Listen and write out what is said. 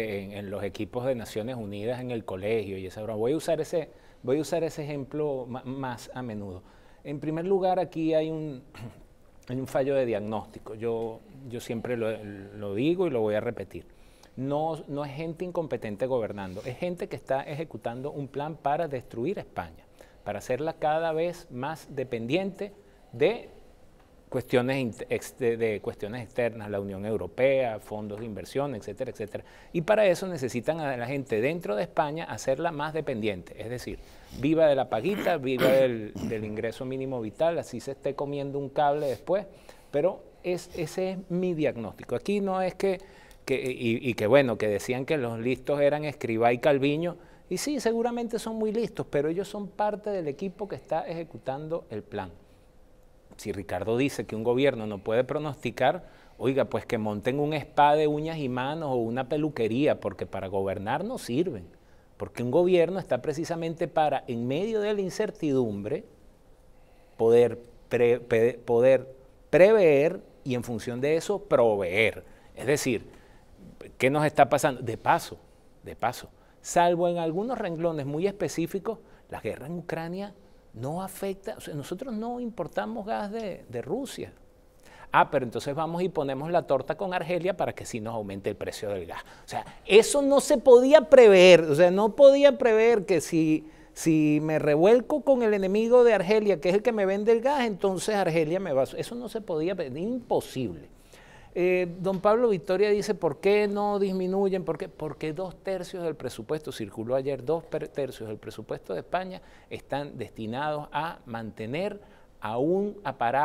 en, los equipos de Naciones Unidas en el colegio y esa broma. Voy a usar ese, voy a usar ese ejemplo más a menudo. En primer lugar, aquí hay un, fallo de diagnóstico. Yo, yo siempre lo, digo y lo voy a repetir. No, no, es gente incompetente gobernando, es gente que está ejecutando un plan para destruir España, para hacerla cada vez más dependiente de cuestiones de cuestiones externas, la Unión Europea, fondos de inversión, etcétera, etcétera. Y para eso necesitan a la gente dentro de España hacerla más dependiente, es decir, viva de la paguita, viva del, ingreso mínimo vital, así se esté comiendo un cable después, pero es, ese es mi diagnóstico. Aquí no es que, que y, y que bueno, que decían que los listos eran Escribá y Calviño, y sí, seguramente son muy listos, pero ellos son parte del equipo que está ejecutando el plan. Si Ricardo dice que un gobierno no puede pronosticar, oiga, pues que monten un spa de uñas y manos o una peluquería, porque para gobernar no sirven. Porque un gobierno está precisamente para, en medio de la incertidumbre, poder, poder prever y en función de eso proveer. Es decir, ¿qué nos está pasando? De paso, de paso, salvo en algunos renglones muy específicos, la guerra en Ucrania no afecta, nosotros no importamos gas de, Rusia. Ah, pero entonces vamos y ponemos la torta con Argelia para que sí nos aumente el precio del gas. O sea, eso no se podía prever, o sea, no podía prever que si, si me revuelco con el enemigo de Argelia, que es el que me vende el gas, entonces Argelia me va a... Eso no se podía, imposible. Eh, don Pablo Victoria dice, ¿por qué no disminuyen? ¿Por qué? Porque dos tercios del presupuesto, circuló ayer, dos tercios del presupuesto de España están destinados a mantener a un aparato.